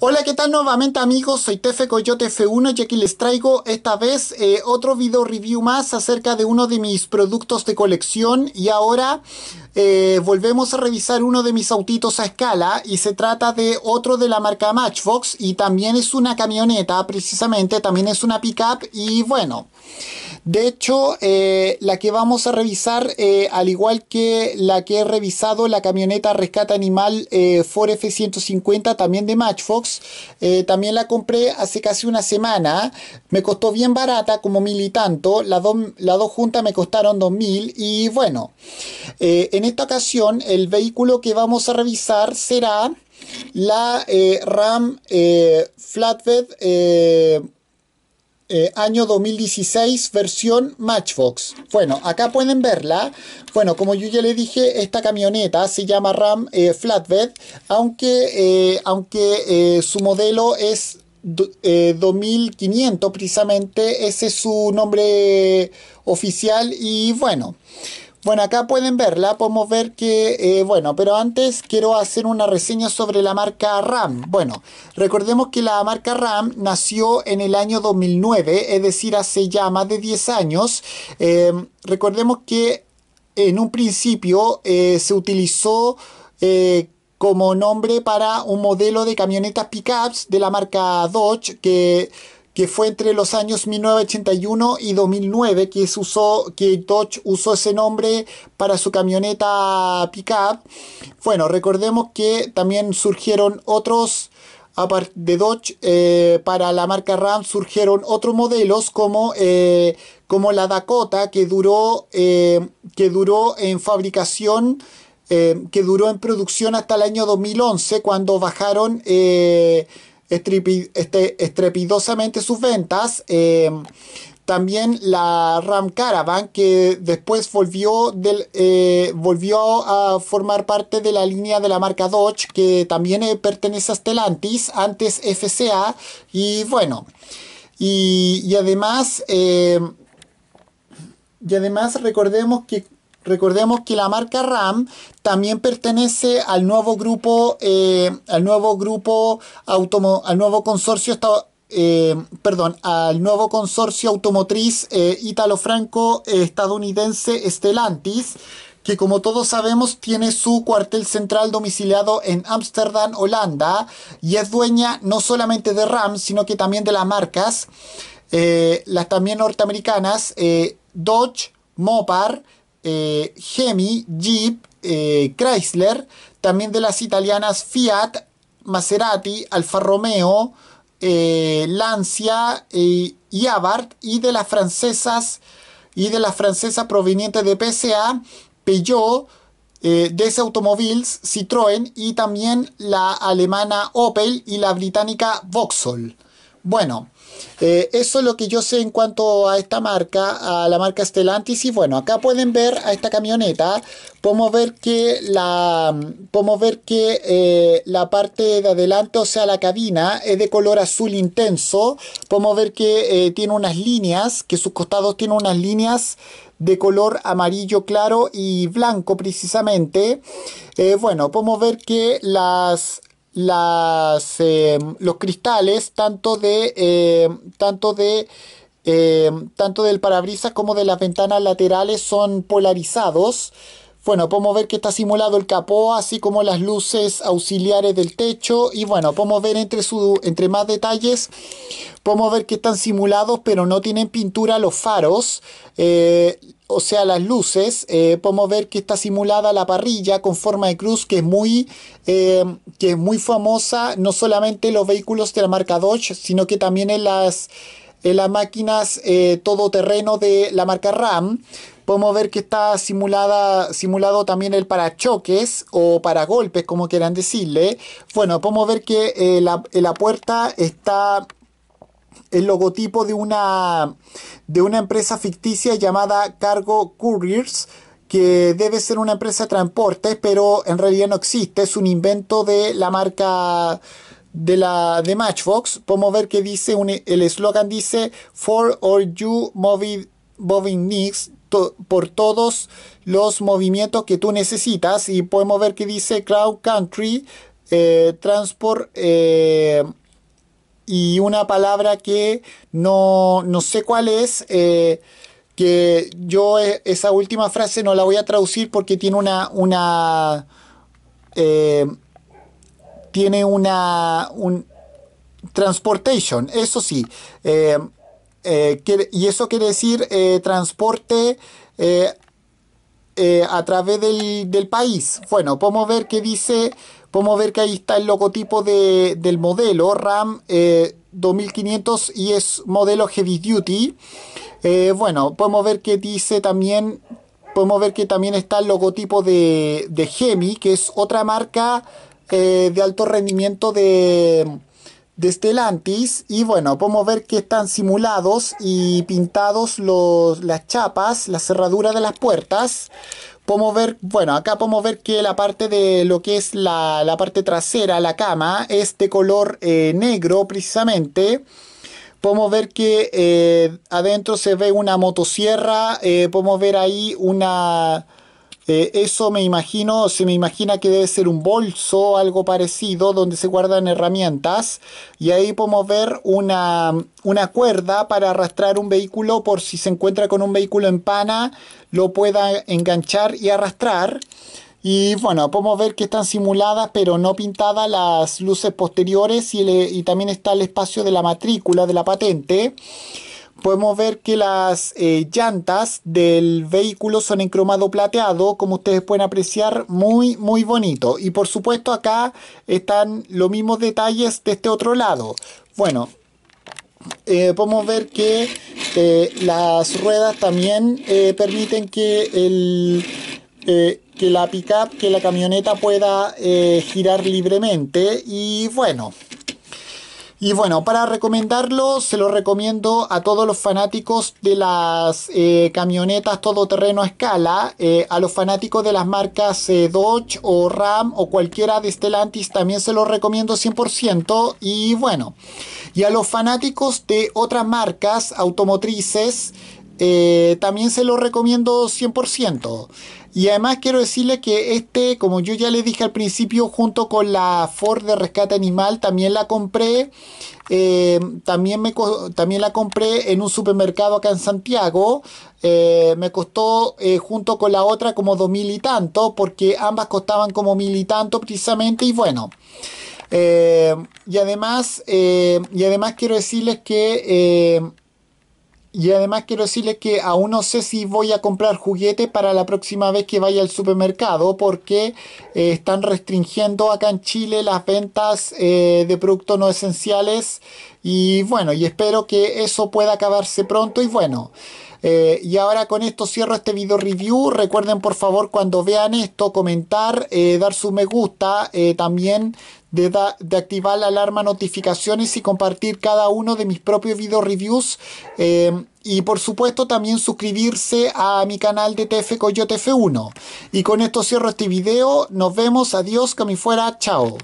Hola, ¿qué tal nuevamente amigos? Soy Tefe Coyote F1 y aquí les traigo esta vez eh, otro video review más acerca de uno de mis productos de colección y ahora eh, volvemos a revisar uno de mis autitos a escala y se trata de otro de la marca Matchbox y también es una camioneta precisamente, también es una pickup y bueno... De hecho, eh, la que vamos a revisar, eh, al igual que la que he revisado, la camioneta rescata Animal eh, Ford F-150, también de Matchbox, eh, también la compré hace casi una semana. Me costó bien barata, como mil y tanto. Las dos juntas me costaron dos mil. Y bueno, en esta ocasión, el vehículo que vamos a revisar será la RAM Flatbed eh, año 2016 versión Matchbox. Bueno, acá pueden verla. Bueno, como yo ya le dije, esta camioneta se llama Ram eh, Flatbed, aunque, eh, aunque su modelo es 2500 precisamente, ese es su nombre oficial y bueno. Bueno, acá pueden verla, podemos ver que, eh, bueno, pero antes quiero hacer una reseña sobre la marca RAM. Bueno, recordemos que la marca RAM nació en el año 2009, es decir, hace ya más de 10 años. Eh, recordemos que en un principio eh, se utilizó como nombre para un modelo de camionetas pickups de la marca Dodge que que fue entre los años 1981 y 2009 que, usó, que Dodge usó ese nombre para su camioneta pickup. Bueno, recordemos que también surgieron otros aparte de Dodge eh, para la marca Ram surgieron otros modelos como, eh, como la Dakota que duró, eh, que duró en fabricación que duró en producción hasta el año 2011 cuando bajaron este, estrepidosamente sus ventas. Em, también la Ram Caravan, que después volvió, del, eh, volvió a formar parte de la línea de la marca Dodge, que también eh, pertenece a Stellantis, antes FCA, y bueno, y, además, em, y además recordemos que Recordemos que la marca RAM también pertenece al nuevo grupo, eh, al nuevo grupo al nuevo consorcio eh, perdón, al nuevo consorcio automotriz eh, franco eh, estadounidense Stellantis, que como todos sabemos tiene su cuartel central domiciliado en Ámsterdam, Holanda, y es dueña no solamente de RAM, sino que también de las marcas, las también norteamericanas, Dodge, Mopar, eh, Jeep, eh, Chrysler, también de las italianas Fiat, Maserati, Alfa Romeo, eh, Lancia eh, y Abarth, y de las francesas y de las francesas provenientes de PSA, Peugeot, eh, Automóviles, Automobiles, Citroën y también la alemana Opel y la británica Vauxhall. Bueno, eh, eso es lo que yo sé en cuanto a esta marca, a la marca Stellantis. Y bueno, acá pueden ver a esta camioneta. Podemos ver que la, podemos ver que, eh, la parte de adelante, o sea, la cabina, es de color azul intenso. Podemos ver que eh, tiene unas líneas, que sus costados tienen unas líneas de color amarillo claro y blanco precisamente. bueno, podemos ver que las, las, em, los cristales tanto de, em, tanto de em, tanto del parabrisas como de las ventanas laterales son polarizados. Bueno, podemos ver que está simulado el capó, así como las luces auxiliares del techo. Y bueno, podemos ver entre, entre más detalles, podemos ver que están simulados, pero no tienen pintura los faros. Eh, o sea las luces, eh, podemos ver que está simulada la parrilla con forma de cruz que es muy, eh, que es muy famosa, no solamente en los vehículos de la marca Dodge, sino que también en las, las máquinas eh, todoterreno de la marca RAM. Podemos ver que está simulada, simulado también el parachoques o para golpes, como quieran decirle. Bueno, podemos ver que la, la puerta está el logotipo de una, de una empresa ficticia llamada Cargo Couriers, que debe ser una empresa de transporte, pero en realidad no existe, es un invento de la marca de la de Matchbox. Podemos ver que dice el eslogan dice For all you moving, moving needs por todos los movimientos que tú necesitas y podemos ver que dice Cloud Country eh, Transport eh, y una palabra que no, sé cuál es, eh, que yo eh, esa última frase no la voy a traducir porque tiene una... una eh, tiene una... Un, transportation, eso sí. y eso quiere decir transporte a través del, del país. Bueno, podemos ver que dice podemos ver que ahí está el logotipo del modelo RAM 2500 eh, y es modelo Heavy Duty. Eh, bueno, podemos ver que dice también, podemos ver que también está el logotipo de, de Gemi, que es otra marca eh, de alto rendimiento de, de Stellantis. Y bueno, podemos ver que están simulados y pintados las chapas, la cerradura de las puertas podemos ver, bueno, acá podemos ver que la parte de lo que es la, parte trasera, la cama, es de color eh, negro precisamente. Podemos ver que eh, adentro se ve una motosierra, eh, podemos ver ahí una, eh, eso me imagino, se me imagina que debe ser un bolso, o algo parecido, donde se guardan herramientas. Y ahí podemos ver una, una cuerda para arrastrar un vehículo por si se encuentra con un vehículo en pana, lo pueda enganchar y arrastrar. Y bueno, podemos ver que están simuladas pero no pintadas las luces posteriores y también está el espacio de la matrícula de la patente podemos ver que las eh, llantas del vehículo son en cromado plateado, como ustedes pueden apreciar, muy, muy bonito. Y por supuesto acá están los mismos detalles de este otro lado. Bueno, eh, podemos ver que eh, las ruedas también permiten que el... que la pickup, que la camioneta pueda girar libremente y bueno, y bueno, para recomendarlo, se lo recomiendo a todos los fanáticos de las eh, camionetas todoterreno a escala, eh, a los fanáticos de las marcas eh, Dodge o Ram o cualquiera de Stellantis también se lo recomiendo 100%. Y bueno, y a los fanáticos de otras marcas automotrices, eh, también se lo recomiendo 100%. Y además quiero decirles que este, como yo ya les dije al principio, junto con la Ford de rescate animal, también la compré. Eh, también, también la compré en un supermercado acá en Santiago. Eh, me costó junto con la otra como dos mil y tanto, porque ambas costaban como mil y tanto precisamente. Y bueno. y además, y además quiero decirles que y además quiero decirles que aún no sé si voy a comprar juguete para la próxima vez que vaya al supermercado porque eh, están restringiendo acá en Chile las ventas eh, de productos no esenciales y bueno, y espero que eso pueda acabarse pronto y bueno. Eh, y ahora con esto cierro este video review. Recuerden por favor cuando vean esto, comentar, eh, dar su me gusta, eh, también de, activar la alarma notificaciones y compartir cada uno de mis propios video reviews. y por supuesto también suscribirse a mi canal de TF Coyote F1. Y con esto cierro este video. Nos vemos. Adiós. Que fuera. Chao.